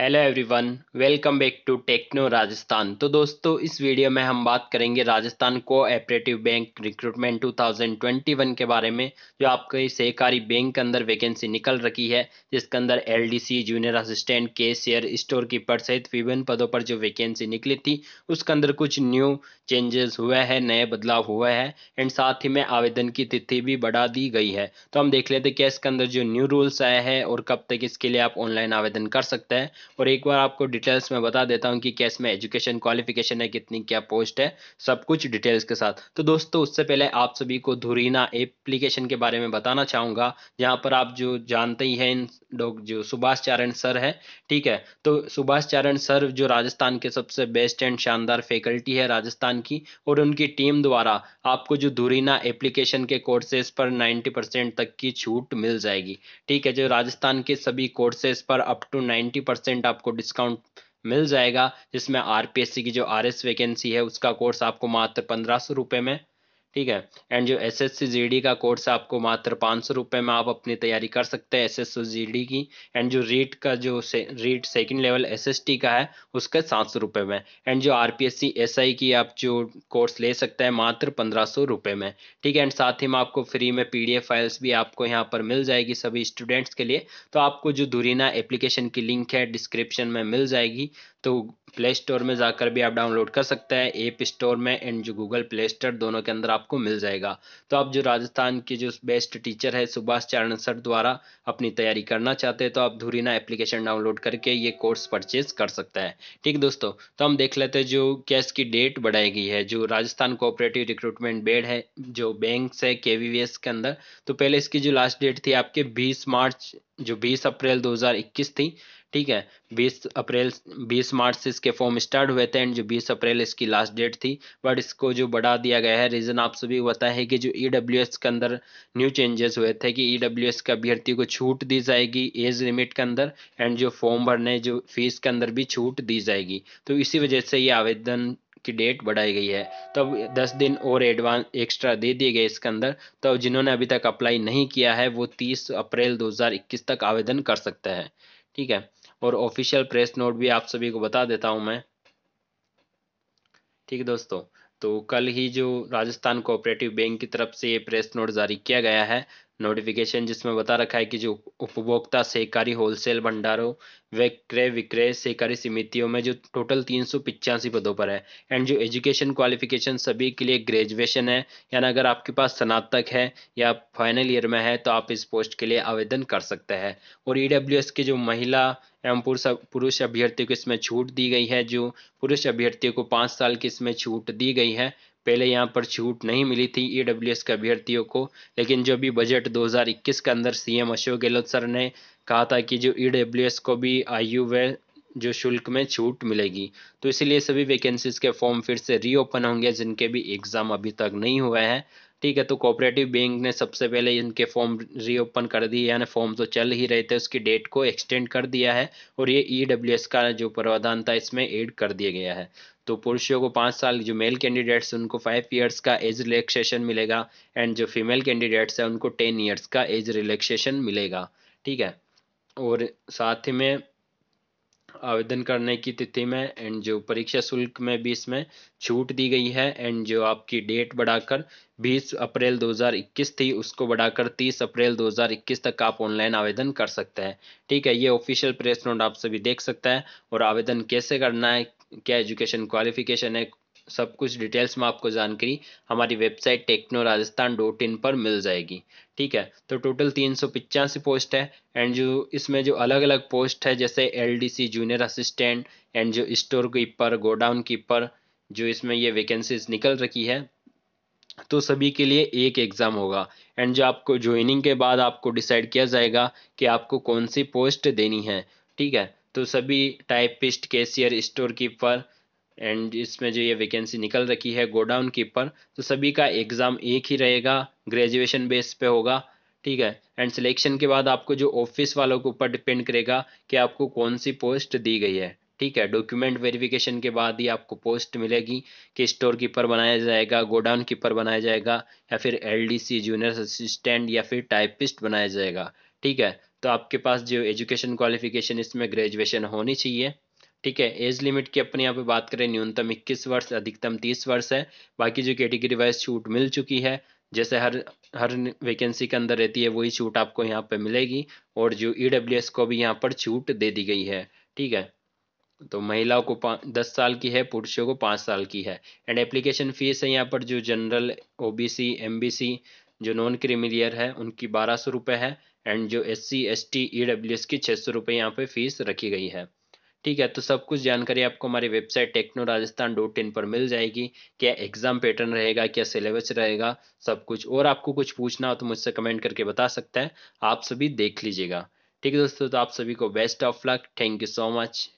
hello everyone welcome back to Techno Rajasthan तो दोस्तों इस वीडियो में हम बात करेंगे राजस्थान कोऑपरेटिव बैंक रिक्रूटमेंट 2021 के बारे में जो आपके सहकारी बैंक के अंदर वैकेंसी निकल रखी है जिसके अंदर LDC junior assistant share store keeper सहित विभिन्न पदों पर जो वैकेंसी निकली थी उसके अंदर कुछ न्यू चेंजेस हुए हैं नए बदलाव हुए हैं एंड साथ ही में आवेदन की तिथि भी बढ़ा दी गई है तो हम देख लेते क्या इसके अंदर जो न्यू रूल्स आए हैं और कब तक इसके लिए आप ऑनलाइन आवेदन कर सकते हैं और एक बार आपको डिटेल्स में बता देता हूँ कि क्या इसमें एजुकेशन क्वालिफिकेशन है कितनी क्या पोस्ट है सब कुछ डिटेल्स के साथ तो दोस्तों उससे पहले आप सभी को धुरीना एप्लीकेशन के बारे में बताना चाहूँगा जहाँ पर आप जो जानते ही हैं लोग जो सुभाष चारण सर है ठीक है तो सुभाष चारण सर जो राजस्थान के सबसे बेस्ट एंड शानदार फैकल्टी है राजस्थान की और उनकी टीम द्वारा आपको जो धुरीना एप्लीकेशन के कोर्सेज पर 90 परसेंट तक की छूट मिल जाएगी ठीक है जो राजस्थान के सभी कोर्सेज पर अप टू 90 परसेंट परसेंट आपको डिस्काउंट मिल जाएगा जिसमें आर की जो आर वैकेंसी है उसका कोर्स आपको मात्र पंद्रह सौ रुपये में ठीक है एंड जो एस एस सी का कोर्स है आपको मात्र पाँच सौ रुपये में आप अपनी तैयारी कर सकते हैं एस एस की एंड जो रीट का जो से, REET second level S S T का है उसके सात सौ रुपये में एंड जो R P S C S I की आप जो कोर्स ले सकते हैं मात्र पंद्रह सौ रुपये में ठीक है एंड साथ ही में आपको फ्री में पी डी एफ फाइल्स भी आपको यहाँ पर मिल जाएगी सभी स्टूडेंट्स के लिए तो आपको जो दुरीना एप्लीकेशन की लिंक है डिस्क्रिप्शन में मिल जाएगी तो प्ले स्टोर में जाकर भी आप डाउनलोड कर सकते हैं एप स्टोर में एंड जो गूगल प्ले स्टोर दोनों के अंदर आपको मिल जाएगा तो आप जो राजस्थान के जो बेस्ट टीचर है सुभाष चरण सर द्वारा अपनी तैयारी करना चाहते हैं तो आप धुरीना एप्लीकेशन डाउनलोड करके ये कोर्स परचेज कर सकते हैं ठीक दोस्तों तो हम देख लेते हैं जो कैश की डेट बढ़ाई गई है जो राजस्थान कोऑपरेटिव रिक्रूटमेंट बेड है जो बैंक है के के अंदर तो पहले इसकी जो लास्ट डेट थी आपके बीस मार्च जो 20 अप्रैल 2021 थी ठीक है 20 अप्रैल 20 मार्च से इसके फॉर्म स्टार्ट हुए थे एंड जो 20 अप्रैल इसकी लास्ट डेट थी बट इसको जो बढ़ा दिया गया है रीज़न आप सभी को पता है कि जो ई e के अंदर न्यू चेंजेस हुए थे कि ई डब्ल्यू के अभ्यर्थी को छूट दी जाएगी एज लिमिट के अंदर एंड जो फॉर्म भरने जो फीस के अंदर भी छूट दी जाएगी तो इसी वजह से ये आवेदन की डेट बढ़ाई गई है तब दस दिन और एडवांस एक्स्ट्रा दे दिए गए इसके अंदर तब जिन्होंने अभी तक अप्लाई नहीं किया है वो तीस अप्रैल दो तक आवेदन कर सकते हैं ठीक है और ऑफिशियल प्रेस नोट भी आप सभी को बता देता हूँ मैं ठीक दोस्तों तो कल ही जो राजस्थान कोऑपरेटिव बैंक की तरफ से ये प्रेस नोट जारी किया गया है नोटिफिकेशन जिसमें बता रखा है कि जो उपभोक्ता सहकारी होलसेल भंडारों वे क्रय विक्रय सहकारी समितियों में जो टोटल तीन सौ पिचासी पदों पर है एंड जो एजुकेशन क्वालिफिकेशन सभी के लिए ग्रेजुएशन है यानी अगर आपके पास स्नातक है या फाइनल ईयर में है तो आप इस पोस्ट के लिए आवेदन कर सकते हैं और ई e के जो महिला एवं पुरुष पुरुष अभ्यर्थियों को इसमें छूट दी गई है जो पुरुष अभ्यर्थियों को पाँच साल की इसमें छूट दी गई है पहले यहाँ पर छूट नहीं मिली थी ई e के अभ्यर्थियों को लेकिन जो भी बजट 2021 के अंदर सीएम अशोक गहलोत सर ने कहा था कि जो ई e को भी आयु व जो शुल्क में छूट मिलेगी तो इसलिए सभी वैकेंसीज के फॉर्म फिर से रीओपन होंगे जिनके भी एग्ज़ाम अभी तक नहीं हुए हैं ठीक है तो कोऑपरेटिव बैंक ने सबसे पहले इनके फॉर्म रीओपन कर दिए यानी फॉर्म तो चल ही रहे थे उसकी डेट को एक्सटेंड कर दिया है और ये ई e का जो प्रावधान था इसमें एड कर दिया गया है तो पुरुषों को पाँच साल जो मेल कैंडिडेट्स उनको फाइव ईयर्स का एज रिलैक्सेशन मिलेगा एंड जो फीमेल कैंडिडेट्स हैं उनको टेन ईयर्स का एज रिलैक्सेशन मिलेगा ठीक है और साथ ही में आवेदन करने की तिथि में एंड जो परीक्षा शुल्क में भी इसमें छूट दी गई है एंड जो आपकी डेट बढ़ाकर 20 अप्रैल 2021 थी उसको बढ़ाकर 30 अप्रैल 2021 तक आप ऑनलाइन आवेदन कर सकते हैं ठीक है ये ऑफिशियल प्रेस नोट आप सभी देख सकते हैं और आवेदन कैसे करना है क्या एजुकेशन क्वालिफिकेशन है सब कुछ डिटेल्स में आपको जानकारी हमारी website Techno Rajasthan dot in पर मिल जाएगी ठीक है तो टोटल तीन सौ पिचासी पोस्ट है एंड जो इसमें जो अलग अलग पोस्ट है जैसे एलडीसी जूनियर असिस्टेंट एंड जो स्टोर कीपर गोडाउन कीपर जो इसमें ये वैकेंसीज निकल रखी है तो सभी के लिए एक एग्ज़ाम होगा एंड जो आपको ज्वाइनिंग के बाद आपको डिसाइड किया जाएगा कि आपको कौन सी पोस्ट देनी है ठीक है तो सभी typist cashier store keeper and इसमें जो ये वैकेंसी निकल रखी है गोडाउन कीपर तो सभी का एग्ज़ाम एक ही रहेगा ग्रेजुएशन बेस पे होगा ठीक है एंड सिलेक्शन के बाद आपको जो ऑफिस वालों के ऊपर डिपेंड करेगा कि आपको कौन सी पोस्ट दी गई है ठीक है डॉक्यूमेंट वेरिफिकेशन के बाद ही आपको पोस्ट मिलेगी कि स्टोर कीपर बनाया जाएगा गोडाउन कीपर बनाया जाएगा या फिर एल जूनियर असिस्टेंट या फिर टाइपिस्ट बनाया जाएगा ठीक है तो आपके पास जो एजुकेशन क्वालिफिकेशन इसमें ग्रेजुएशन होनी चाहिए ठीक है एज लिमिट की अपने यहाँ पे बात करें न्यूनतम 21 वर्ष अधिकतम 30 वर्ष है बाकी जो कैटेगरी वाइज छूट मिल चुकी है जैसे हर हर वैकेंसी के अंदर रहती है वही छूट आपको यहाँ पे मिलेगी और जो ई e को भी यहाँ पर छूट दे दी गई है ठीक है तो महिलाओं को दस साल की है पुरुषों को पाँच साल की है एंड एप्लीकेशन फीस है यहाँ पर जो जनरल ओ बी जो नॉन क्रीमिलियर है उनकी बारह सौ रुपये है एंड जो S C S T E W S की छः सौ रुपये यहाँ पर फीस रखी गई है ठीक है तो सब कुछ जानकारी आपको हमारी website Techno Rajasthan dot in पर मिल जाएगी क्या एग्जाम पैटर्न रहेगा क्या सिलेबस रहेगा सब कुछ और आपको कुछ पूछना हो तो मुझसे कमेंट करके बता सकता है आप सभी देख लीजिएगा ठीक है दोस्तों तो आप सभी को best of luck thank you so much